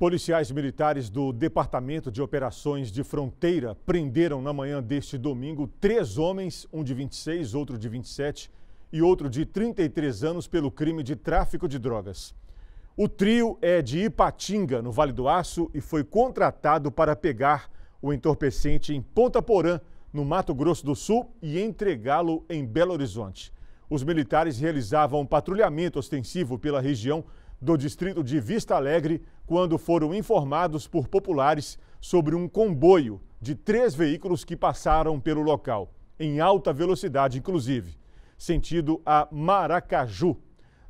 Policiais militares do Departamento de Operações de Fronteira prenderam na manhã deste domingo três homens, um de 26, outro de 27 e outro de 33 anos, pelo crime de tráfico de drogas. O trio é de Ipatinga, no Vale do Aço, e foi contratado para pegar o entorpecente em Ponta Porã, no Mato Grosso do Sul, e entregá-lo em Belo Horizonte. Os militares realizavam um patrulhamento ostensivo pela região do distrito de Vista Alegre quando foram informados por populares sobre um comboio de três veículos que passaram pelo local, em alta velocidade, inclusive, sentido a Maracaju.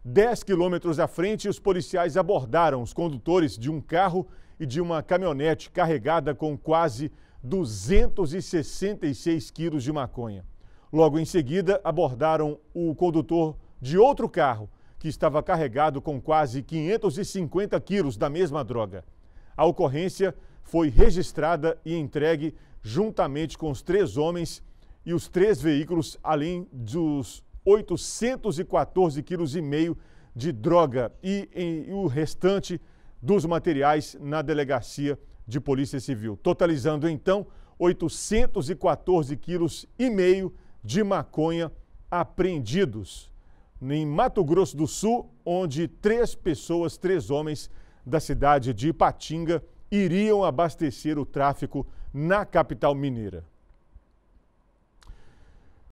Dez quilômetros à frente, os policiais abordaram os condutores de um carro e de uma caminhonete carregada com quase 266 quilos de maconha. Logo em seguida, abordaram o condutor de outro carro que estava carregado com quase 550 quilos da mesma droga. A ocorrência foi registrada e entregue juntamente com os três homens e os três veículos, além dos 814 quilos e meio de droga e, e, o restante dos materiais na delegacia de polícia civil, totalizando então 814 quilos e meio de maconha apreendidos em Mato Grosso do Sul, onde três pessoas, três homens da cidade de Ipatinga, iriam abastecer o tráfico na capital mineira.